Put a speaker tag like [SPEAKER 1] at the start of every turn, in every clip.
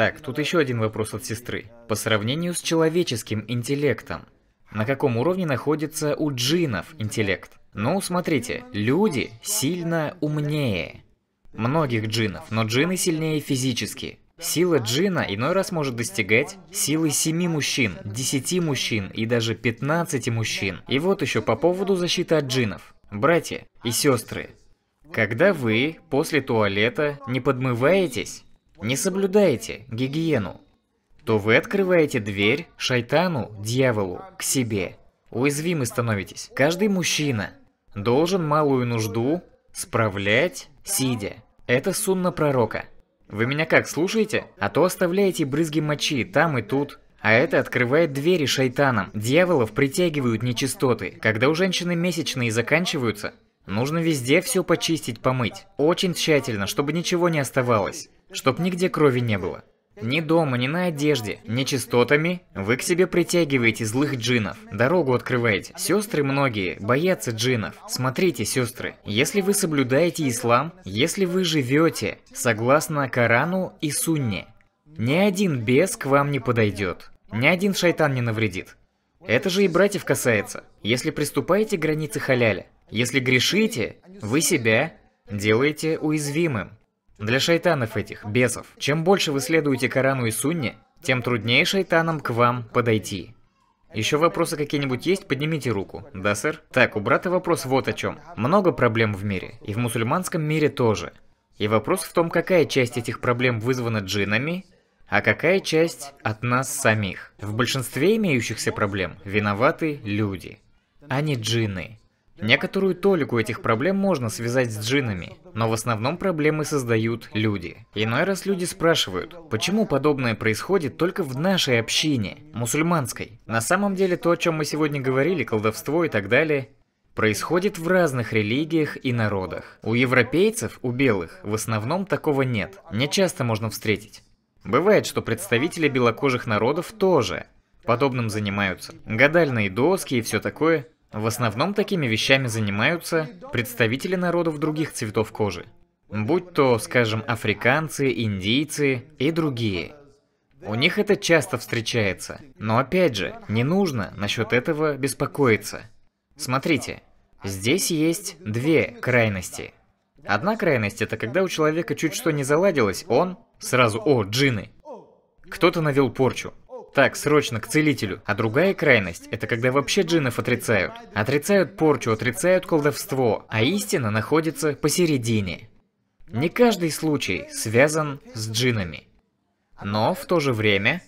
[SPEAKER 1] Так, тут еще один вопрос от сестры. По сравнению с человеческим интеллектом, на каком уровне находится у джинов интеллект? Ну, смотрите, люди сильно умнее многих джинов, но джины сильнее физически. Сила джина иной раз может достигать силы семи мужчин, десяти мужчин и даже 15 мужчин. И вот еще по поводу защиты от джинов. Братья и сестры, когда вы после туалета не подмываетесь, не соблюдаете гигиену, то вы открываете дверь шайтану, дьяволу, к себе. Уязвимы становитесь. Каждый мужчина должен малую нужду справлять, сидя. Это сунна пророка. Вы меня как, слушаете? А то оставляете брызги мочи там и тут. А это открывает двери шайтанам. Дьяволов притягивают нечистоты. Когда у женщины месячные заканчиваются, нужно везде все почистить, помыть. Очень тщательно, чтобы ничего не оставалось чтоб нигде крови не было. Ни дома, ни на одежде, ни частотами. Вы к себе притягиваете злых джинов. Дорогу открываете. Сестры многие боятся джинов. Смотрите, сестры, если вы соблюдаете ислам, если вы живете согласно Корану и Сунне, ни один бес к вам не подойдет. Ни один шайтан не навредит. Это же и братьев касается. Если приступаете к границе халяля, если грешите, вы себя делаете уязвимым. Для шайтанов этих, бесов, чем больше вы следуете Корану и Сунне, тем труднее шайтанам к вам подойти. Еще вопросы какие-нибудь есть? Поднимите руку. Да, сэр? Так, у брата вопрос вот о чем. Много проблем в мире, и в мусульманском мире тоже. И вопрос в том, какая часть этих проблем вызвана джинами, а какая часть от нас самих. В большинстве имеющихся проблем виноваты люди, а не джины. Некоторую толику этих проблем можно связать с джинами, но в основном проблемы создают люди. Иной раз люди спрашивают, почему подобное происходит только в нашей общине, мусульманской. На самом деле то, о чем мы сегодня говорили, колдовство и так далее, происходит в разных религиях и народах. У европейцев, у белых, в основном такого нет, не часто можно встретить. Бывает, что представители белокожих народов тоже подобным занимаются. Гадальные доски и все такое – в основном такими вещами занимаются представители народов других цветов кожи. Будь то, скажем, африканцы, индийцы и другие. У них это часто встречается. Но опять же, не нужно насчет этого беспокоиться. Смотрите, здесь есть две крайности. Одна крайность это когда у человека чуть что не заладилось, он сразу «О, джины!» Кто-то навел порчу. Так, срочно, к целителю. А другая крайность, это когда вообще джинов отрицают. Отрицают порчу, отрицают колдовство, а истина находится посередине. Не каждый случай связан с джинами. Но в то же время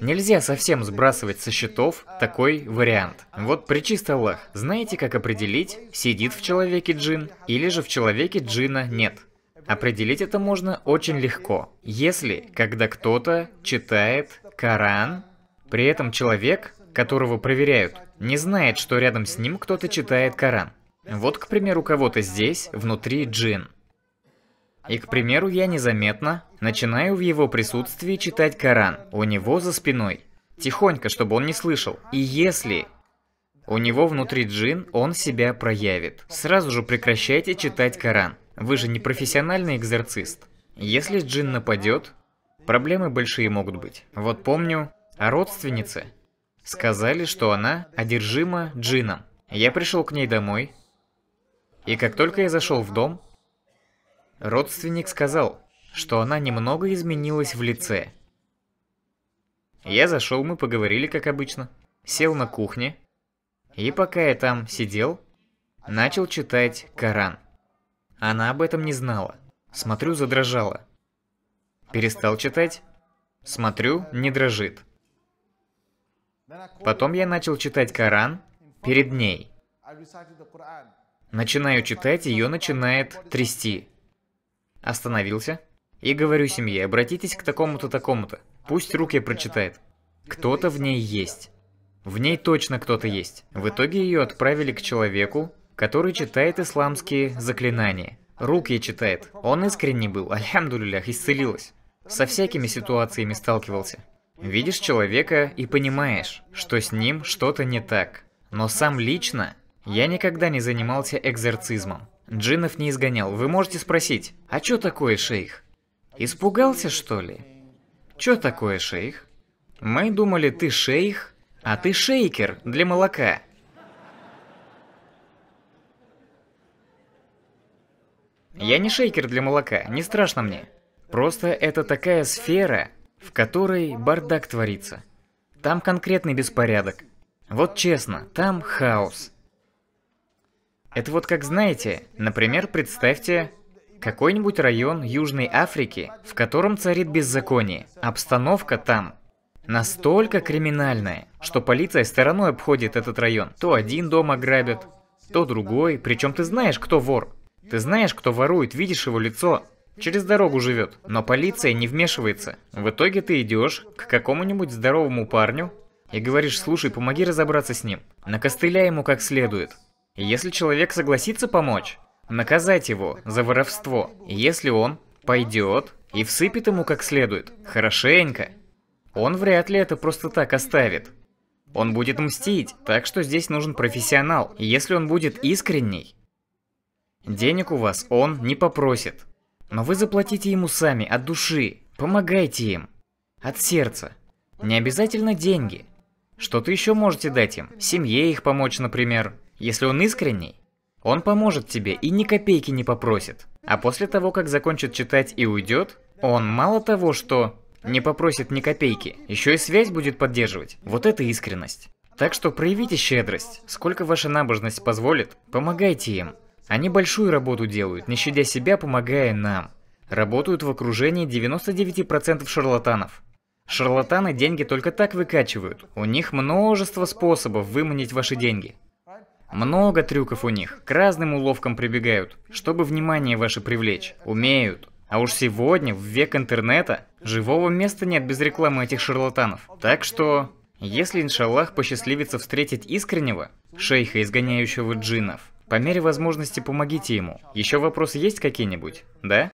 [SPEAKER 1] Нельзя совсем сбрасывать со счетов такой вариант. Вот при причист Аллах. Знаете, как определить, сидит в человеке джин или же в человеке джина нет? Определить это можно очень легко, если, когда кто-то читает Коран. При этом человек, которого проверяют, не знает, что рядом с ним кто-то читает Коран. Вот, к примеру, кого-то здесь, внутри джин. И, к примеру, я незаметно начинаю в его присутствии читать Коран, у него за спиной. Тихонько, чтобы он не слышал. И если у него внутри джин, он себя проявит. Сразу же прекращайте читать Коран. Вы же не профессиональный экзорцист. Если джин нападет, Проблемы большие могут быть. Вот помню, а родственницы сказали, что она одержима джином. Я пришел к ней домой, и как только я зашел в дом, родственник сказал, что она немного изменилась в лице. Я зашел, мы поговорили, как обычно, сел на кухне, и пока я там сидел, начал читать Коран. Она об этом не знала. Смотрю, задрожала. Перестал читать? Смотрю, не дрожит. Потом я начал читать Коран перед ней. Начинаю читать, ее начинает трясти. Остановился. И говорю семье, обратитесь к такому-то, такому-то. Пусть руки прочитает. Кто-то в ней есть. В ней точно кто-то есть. В итоге ее отправили к человеку, который читает исламские заклинания. Руки читает. Он искренний был, альхамдулилях, исцелилась. Со всякими ситуациями сталкивался. Видишь человека и понимаешь, что с ним что-то не так. Но сам лично я никогда не занимался экзорцизмом. Джинов не изгонял. Вы можете спросить, а чё такое шейх? Испугался что ли? Чё такое шейх? Мы думали, ты шейх, а ты шейкер для молока. Я не шейкер для молока, не страшно мне. Просто это такая сфера, в которой бардак творится. Там конкретный беспорядок. Вот честно, там хаос. Это вот как знаете, например, представьте какой-нибудь район Южной Африки, в котором царит беззаконие. Обстановка там настолько криминальная, что полиция стороной обходит этот район. То один дом ограбят, то другой. Причем ты знаешь, кто вор. Ты знаешь, кто ворует, видишь его лицо. Через дорогу живет, но полиция не вмешивается. В итоге ты идешь к какому-нибудь здоровому парню и говоришь, слушай, помоги разобраться с ним. Накостыляй ему как следует. Если человек согласится помочь, наказать его за воровство. Если он пойдет и всыпет ему как следует, хорошенько, он вряд ли это просто так оставит. Он будет мстить, так что здесь нужен профессионал. Если он будет искренний, денег у вас он не попросит. Но вы заплатите ему сами, от души. Помогайте им. От сердца. Не обязательно деньги. Что-то еще можете дать им. Семье их помочь, например. Если он искренний, он поможет тебе и ни копейки не попросит. А после того, как закончит читать и уйдет, он мало того, что не попросит ни копейки, еще и связь будет поддерживать. Вот это искренность. Так что проявите щедрость. Сколько ваша набожность позволит, помогайте им. Они большую работу делают, не щадя себя, помогая нам. Работают в окружении 99% шарлатанов. Шарлатаны деньги только так выкачивают. У них множество способов выманить ваши деньги. Много трюков у них, к разным уловкам прибегают, чтобы внимание ваше привлечь. Умеют. А уж сегодня, в век интернета, живого места нет без рекламы этих шарлатанов. Так что, если иншаллах посчастливится встретить искреннего, шейха, изгоняющего джинов, по мере возможности помогите ему. Еще вопросы есть какие-нибудь? Да?